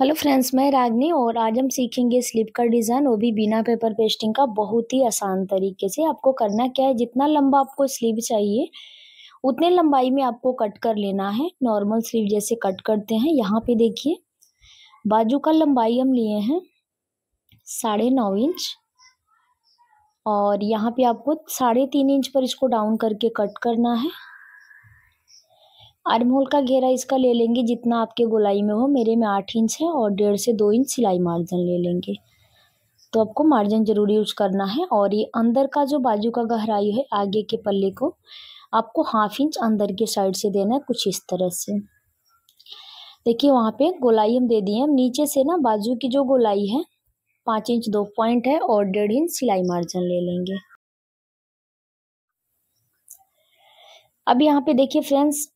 hello friends मैं रागनी और आज हम सीखेंगे स्लिप का डिज़ाइन वो भी बिना पेपर पेस्टिंग का बहुत ही आसान तरीके से आपको करना क्या है जितना लंबा आपको स्लीव चाहिए उतने लंबाई में आपको कट कर लेना है नॉर्मल स्लीव जैसे कट करते हैं यहाँ पे देखिए बाजू का लंबाई हम लिए हैं साढ़े नौ इंच और यहाँ पर आपको साढ़े तीन इंच पर इसको डाउन करके कट करना है होल का घेरा इसका ले लेंगे जितना आपके गोलाई में हो मेरे में आठ इंच है और डेढ़ से दो इंच सिलाई मार्जिन ले लेंगे तो आपको मार्जिन ज़रूर यूज करना है और ये अंदर का जो बाजू का गहराई है आगे के पल्ले को आपको हाफ इंच अंदर के साइड से देना है कुछ इस तरह से देखिए वहाँ पे गोलाई हम दे दिए हम नीचे से ना बाजू की जो गोलाई है पाँच इंच दो पॉइंट है और डेढ़ इंच सिलाई मार्जिन ले लेंगे अब यहाँ पे देखिए फ्रेंड्स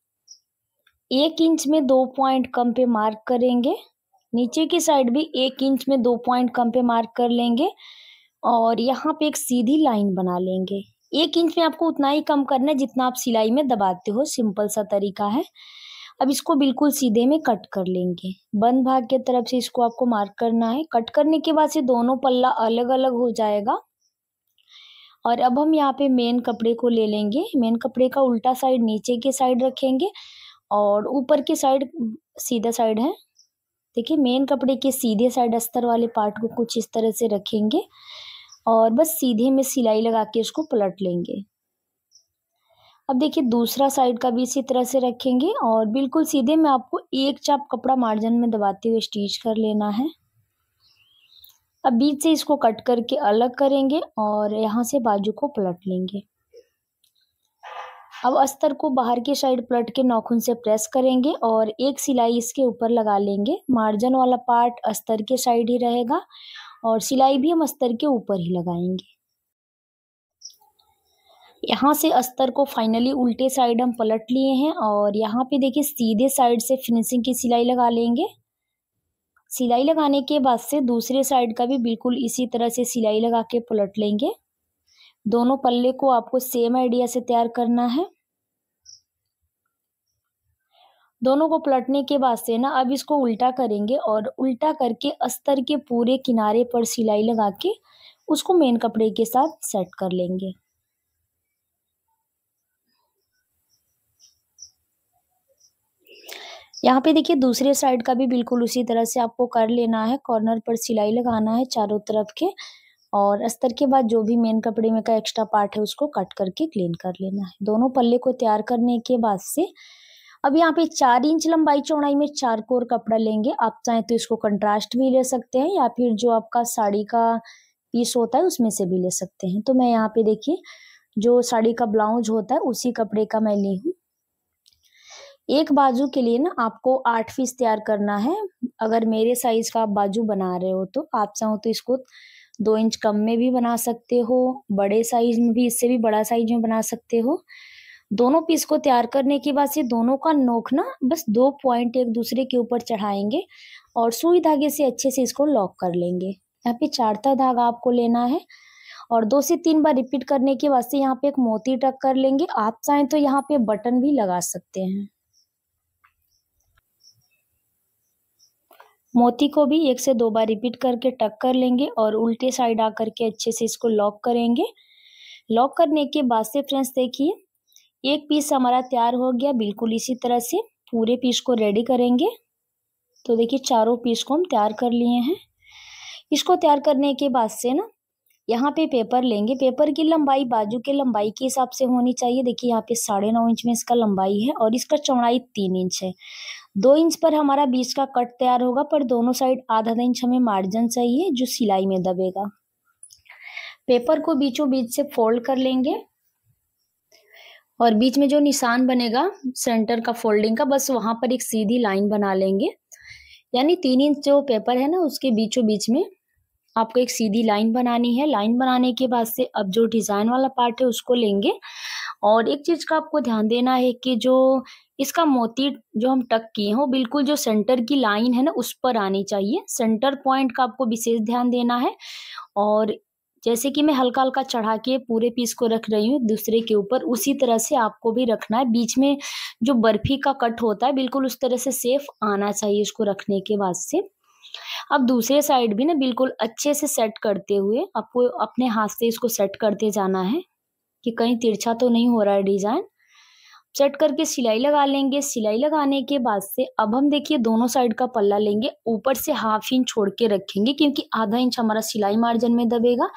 एक इंच में दो पॉइंट कम पे मार्क करेंगे नीचे की साइड भी एक इंच में दो पॉइंट कम पे मार्क कर लेंगे और यहाँ पे एक सीधी लाइन बना लेंगे एक इंच में आपको उतना ही कम करना है जितना आप सिलाई में दबाते हो सिंपल सा तरीका है अब इसको बिल्कुल सीधे में कट कर लेंगे बंद भाग के तरफ से इसको आपको मार्क करना है कट करने के बाद से दोनों पल्ला अलग अलग हो जाएगा और अब हम यहाँ पे मेन कपड़े को ले लेंगे मेन कपड़े का उल्टा साइड नीचे के साइड रखेंगे और ऊपर की साइड सीधा साइड है देखिए मेन कपड़े के सीधे साइड अस्तर वाले पार्ट को कुछ इस तरह से रखेंगे और बस सीधे में सिलाई लगा के इसको पलट लेंगे अब देखिए दूसरा साइड का भी इसी तरह से रखेंगे और बिल्कुल सीधे में आपको एक चाप कपड़ा मार्जिन में दबाते हुए स्टिच कर लेना है अब बीच से इसको कट करके अलग करेंगे और यहाँ से बाजू को पलट लेंगे अब अस्तर को बाहर के साइड पलट के नाखून से प्रेस करेंगे और एक सिलाई इसके ऊपर लगा लेंगे मार्जन वाला पार्ट अस्तर के साइड ही रहेगा और सिलाई भी हम अस्तर के ऊपर ही लगाएंगे यहाँ से अस्तर को फाइनली उल्टे साइड हम पलट लिए हैं और यहाँ पे देखिए सीधे साइड से फिनिशिंग की सिलाई लगा लेंगे सिलाई लगाने के बाद से दूसरे साइड का भी बिल्कुल इसी तरह से सिलाई लगा के पलट लेंगे दोनों पल्ले को आपको सेम आइडिया से तैयार करना है दोनों को पलटने के बाद से ना अब इसको उल्टा करेंगे और उल्टा करके अस्तर के पूरे किनारे पर सिलाई लगा के उसको मेन कपड़े के साथ सेट कर लेंगे यहाँ पे देखिए दूसरे साइड का भी बिल्कुल उसी तरह से आपको कर लेना है कॉर्नर पर सिलाई लगाना है चारों तरफ के और अस्तर के बाद जो भी मेन कपड़े में का एक्स्ट्रा पार्ट है उसको कट करके क्लीन कर लेना है दोनों पल्ले को तैयार करने के बाद से अब यहाँ पे चार इंच लंबाई चौड़ाई में चार कोर कपड़ा लेंगे आप चाहें तो इसको कंट्रास्ट भी ले सकते हैं या फिर जो आपका साड़ी का पीस होता है उसमें से भी ले सकते हैं तो मैं यहाँ पे देखिए जो साड़ी का ब्लाउज होता है उसी कपड़े का मैं ली हूँ एक बाजू के लिए ना आपको आठ पीस तैयार करना है अगर मेरे साइज का आप बाजू बना रहे हो तो आप चाहो तो इसको दो इंच कम में भी बना सकते हो बड़े साइज में भी इससे भी बड़ा साइज में बना सकते हो दोनों पीस को तैयार करने के बाद से दोनों का नोक ना बस दो पॉइंट एक दूसरे के ऊपर चढ़ाएंगे और सुई धागे से अच्छे से इसको लॉक कर लेंगे यहाँ पे चारता धागा आपको लेना है और दो से तीन बार रिपीट करने के वास्ते यहाँ पे एक मोती टक कर लेंगे आप चाहें तो यहाँ पे बटन भी लगा सकते हैं मोती को भी एक से दो बार रिपीट करके टक कर लेंगे और उल्टे साइड आकर के अच्छे से इसको लॉक करेंगे लॉक करने के बाद से फ्रेंड्स देखिए एक पीस हमारा तैयार हो गया बिल्कुल इसी तरह से पूरे पीस को रेडी करेंगे तो देखिए चारों पीस को हम तैयार कर लिए हैं इसको तैयार करने के बाद से ना यहाँ पे पेपर लेंगे पेपर की लंबाई बाजू के लंबाई के हिसाब से होनी चाहिए देखिए यहाँ पे साढ़े नौ इंच में इसका लंबाई है और इसका चौड़ाई तीन इंच है दो इंच पर हमारा बीच का कट तैयार होगा पर दोनों साइड आधा आधा इंच हमें मार्जिन चाहिए जो सिलाई में दबेगा पेपर को बीचों बीच से फोल्ड कर लेंगे और बीच में जो निशान बनेगा सेंटर का फोल्डिंग का बस वहां पर एक सीधी लाइन बना लेंगे यानी तीन इंच जो पेपर है ना उसके बीचों बीच में आपको एक सीधी लाइन बनानी है लाइन बनाने के बाद से अब जो डिज़ाइन वाला पार्ट है उसको लेंगे और एक चीज़ का आपको ध्यान देना है कि जो इसका मोती जो हम टक किए वो बिल्कुल जो सेंटर की लाइन है ना उस पर आनी चाहिए सेंटर पॉइंट का आपको विशेष ध्यान देना है और जैसे कि मैं हल्का हल्का चढ़ा के पूरे पीस को रख रही हूँ दूसरे के ऊपर उसी तरह से आपको भी रखना है बीच में जो बर्फी का कट होता है बिल्कुल उस तरह से सेफ आना चाहिए इसको रखने के बाद से अब दूसरे साइड भी ना बिल्कुल अच्छे से सेट करते हुए आपको अपने हाथ से इसको सेट करते जाना है कि कहीं तिरछा तो नहीं हो रहा है डिज़ाइन सेट करके सिलाई लगा लेंगे सिलाई लगाने के बाद से अब हम देखिए दोनों साइड का पल्ला लेंगे ऊपर से हाफ इंच छोड़ के रखेंगे क्योंकि आधा इंच हमारा सिलाई मार्जिन में दबेगा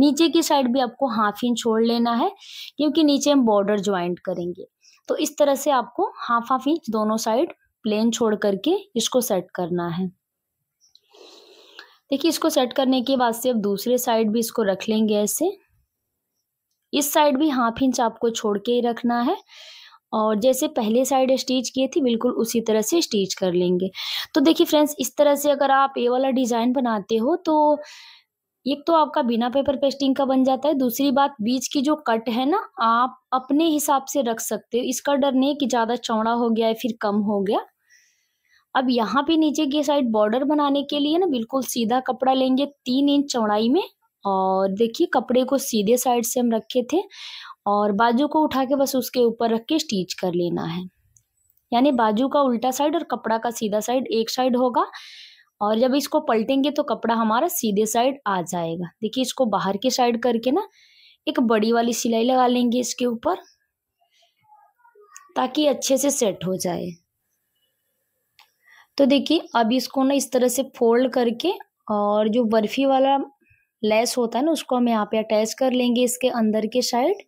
नीचे की साइड भी आपको हाफ इंच छोड़ लेना है क्योंकि नीचे हम बॉर्डर ज्वाइंट करेंगे तो इस तरह से आपको हाफ हाफ इंच दोनों साइड प्लेन छोड़ करके इसको सेट करना है देखिए इसको सेट करने के बाद से अब दूसरे साइड भी इसको रख लेंगे ऐसे इस साइड भी हाफ इंच आपको छोड़ के ही रखना है और जैसे पहले साइड स्टिच किए थे बिल्कुल उसी तरह से स्टिच कर लेंगे तो देखिए फ्रेंड्स इस तरह से अगर आप ये वाला डिज़ाइन बनाते हो तो एक तो आपका बिना पेपर पेस्टिंग का बन जाता है दूसरी बात बीच की जो कट है ना आप अपने हिसाब से रख सकते हो इसका डर नहीं कि ज़्यादा चौड़ा हो गया है फिर कम हो गया अब यहाँ पे नीचे की साइड बॉर्डर बनाने के लिए ना बिल्कुल सीधा कपड़ा लेंगे तीन इंच चौड़ाई में और देखिए कपड़े को सीधे साइड से हम रखे थे और बाजू को उठा के बस उसके ऊपर रख के स्टिच कर लेना है यानी बाजू का उल्टा साइड और कपड़ा का सीधा साइड एक साइड होगा और जब इसको पलटेंगे तो कपड़ा हमारा सीधे साइड आ जाएगा देखिए इसको बाहर के साइड करके ना एक बड़ी वाली सिलाई लगा लेंगे इसके ऊपर ताकि अच्छे से सेट हो जाए तो देखिए अब इसको ना इस तरह से फोल्ड करके और जो बर्फ़ी वाला लेस होता है ना उसको हम यहाँ पे अटैच कर लेंगे इसके अंदर के साइड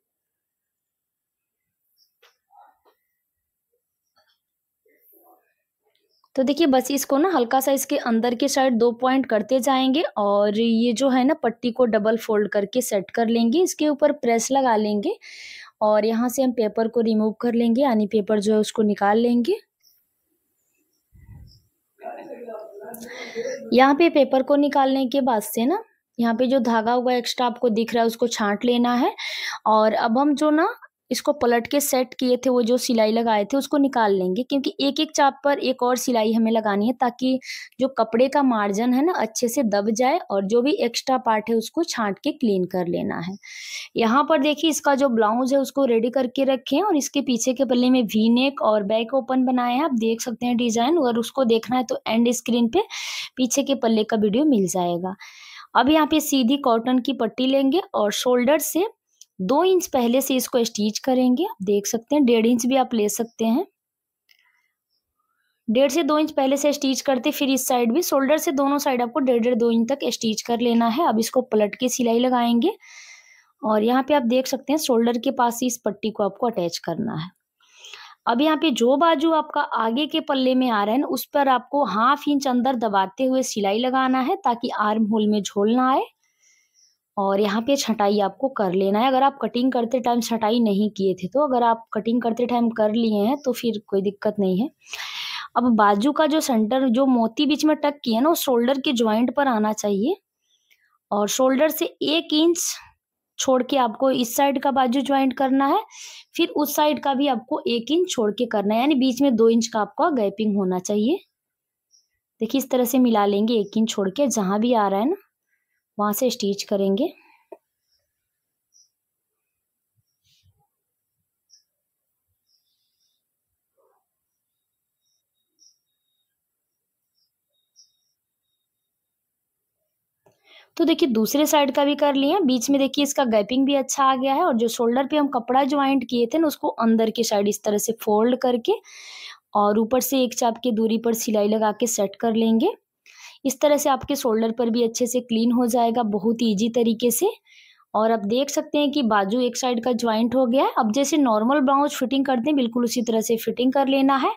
तो देखिए बस इसको ना हल्का सा इसके अंदर के साइड दो पॉइंट करते जाएंगे और ये जो है ना पट्टी को डबल फोल्ड करके सेट कर लेंगे इसके ऊपर प्रेस लगा लेंगे और यहाँ से हम पेपर को रिमूव कर लेंगे यानी पेपर जो है उसको निकाल लेंगे यहाँ पे पेपर को निकालने के बाद से ना यहाँ पे जो धागा हुआ एक्स्ट्रा आपको दिख रहा है उसको छांट लेना है और अब हम जो ना इसको पलट के सेट किए थे वो जो सिलाई लगाए थे उसको निकाल लेंगे क्योंकि एक एक चाप पर एक और सिलाई हमें लगानी है ताकि जो कपड़े का मार्जन है ना अच्छे से दब जाए और जो भी एक्स्ट्रा पार्ट है उसको छांट के क्लीन कर लेना है यहाँ पर देखिए इसका जो ब्लाउज है उसको रेडी करके रखें और इसके पीछे के पल्ले में वी नेक और बैक ओपन बनाए हैं आप देख सकते हैं डिजाइन अगर उसको देखना है तो एंड स्क्रीन पे पीछे के पल्ले का वीडियो मिल जाएगा अब यहाँ पे सीधी कॉटन की पट्टी लेंगे और शोल्डर से दो इंच पहले से इसको स्टिच करेंगे आप देख सकते हैं डेढ़ इंच भी आप ले सकते हैं डेढ़ से दो इंच पहले से स्टिच करते फिर इस साइड भी शोल्डर से दोनों साइड आपको डेढ़ डेढ़ दो इंच तक स्टिच कर लेना है अब इसको पलट के सिलाई लगाएंगे और यहाँ पे आप देख सकते हैं शोल्डर के पास इस पट्टी को आपको अटैच करना है अब यहाँ पे जो बाजू आपका आगे के पल्ले में आ रहा है ना उस पर आपको हाफ इंच अंदर दबाते हुए सिलाई लगाना है ताकि आर्म होल में झोल ना आए और यहाँ पे छटाई आपको कर लेना है अगर आप कटिंग करते टाइम छटाई नहीं किए थे तो अगर आप कटिंग करते टाइम कर लिए हैं तो फिर कोई दिक्कत नहीं है अब बाजू का जो सेंटर जो मोती बीच में टक किया ना वो शोल्डर के ज्वाइंट पर आना चाहिए और शोल्डर से एक इंच छोड़ के आपको इस साइड का बाजू ज्वाइंट करना है फिर उस साइड का भी आपको एक इंच छोड़ के करना है यानी बीच में दो इंच का आपका गैपिंग होना चाहिए देखिए इस तरह से मिला लेंगे एक इंच छोड़ के जहाँ भी आ रहा है ना वहाँ से स्टिच करेंगे तो देखिए दूसरे साइड का भी कर लिए बीच में देखिए इसका गैपिंग भी अच्छा आ गया है और जो शोल्डर पे हम कपड़ा ज्वाइंट किए थे ना उसको अंदर के साइड इस तरह से फोल्ड करके और ऊपर से एक चाप की दूरी पर सिलाई लगा के सेट कर लेंगे इस तरह से आपके शोल्डर पर भी अच्छे से क्लीन हो जाएगा बहुत ही ईजी तरीके से और अब देख सकते हैं कि बाजू एक साइड का ज्वाइंट हो गया है अब जैसे नॉर्मल ब्लाउज फिटिंग करते हैं बिल्कुल उसी तरह से फिटिंग कर लेना है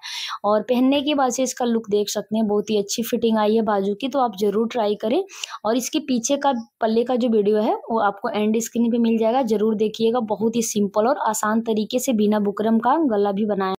और पहनने के बाद से इसका लुक देख सकते हैं बहुत ही अच्छी फिटिंग आई है बाजू की तो आप ज़रूर ट्राई करें और इसके पीछे का पल्ले का जो वीडियो है वो आपको एंड स्क्रीन पर मिल जाएगा ज़रूर देखिएगा बहुत ही सिंपल और आसान तरीके से बिना बुकरम का गला भी बनाया